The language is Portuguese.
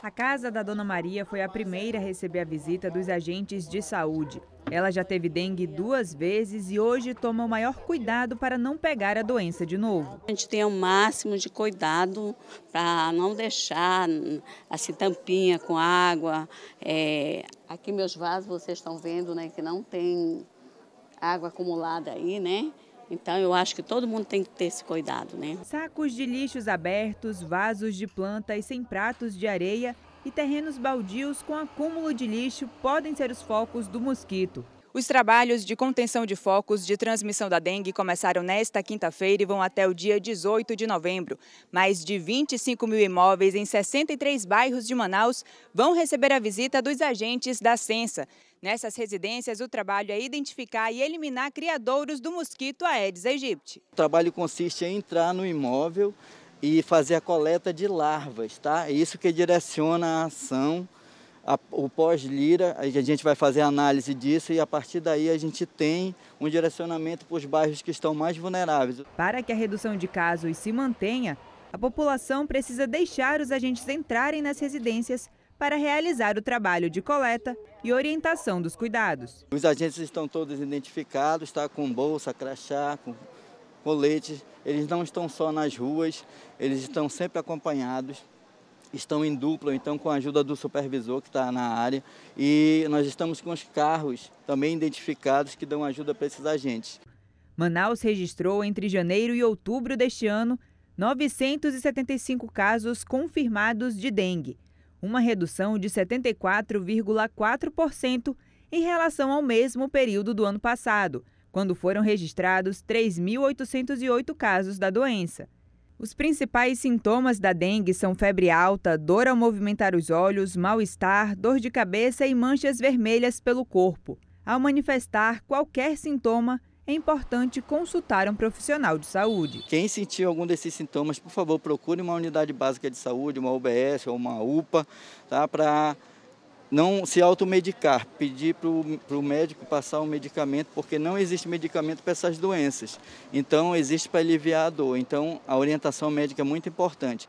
A casa da Dona Maria foi a primeira a receber a visita dos agentes de saúde. Ela já teve dengue duas vezes e hoje toma o maior cuidado para não pegar a doença de novo. A gente tem o máximo de cuidado para não deixar assim, tampinha com água. É, aqui meus vasos vocês estão vendo né, que não tem água acumulada aí, né? Então eu acho que todo mundo tem que ter esse cuidado, né? Sacos de lixos abertos, vasos de plantas sem pratos de areia e terrenos baldios com acúmulo de lixo podem ser os focos do mosquito. Os trabalhos de contenção de focos de transmissão da dengue começaram nesta quinta-feira e vão até o dia 18 de novembro. Mais de 25 mil imóveis em 63 bairros de Manaus vão receber a visita dos agentes da Sensa. Nessas residências, o trabalho é identificar e eliminar criadouros do mosquito Aedes aegypti. O trabalho consiste em entrar no imóvel e fazer a coleta de larvas, tá? É isso que direciona a ação a, o pós-Lira, a gente vai fazer análise disso e a partir daí a gente tem um direcionamento para os bairros que estão mais vulneráveis. Para que a redução de casos se mantenha, a população precisa deixar os agentes entrarem nas residências para realizar o trabalho de coleta e orientação dos cuidados. Os agentes estão todos identificados, está com bolsa, crachá, com colete. Eles não estão só nas ruas, eles estão sempre acompanhados estão em dupla, então com a ajuda do supervisor que está na área. E nós estamos com os carros também identificados que dão ajuda para esses agentes. Manaus registrou entre janeiro e outubro deste ano 975 casos confirmados de dengue, uma redução de 74,4% em relação ao mesmo período do ano passado, quando foram registrados 3.808 casos da doença. Os principais sintomas da dengue são febre alta, dor ao movimentar os olhos, mal-estar, dor de cabeça e manchas vermelhas pelo corpo. Ao manifestar qualquer sintoma, é importante consultar um profissional de saúde. Quem sentir algum desses sintomas, por favor, procure uma unidade básica de saúde, uma UBS ou uma UPA, tá? Para não se automedicar, pedir para o médico passar um medicamento, porque não existe medicamento para essas doenças. Então, existe para aliviar a dor. Então, a orientação médica é muito importante.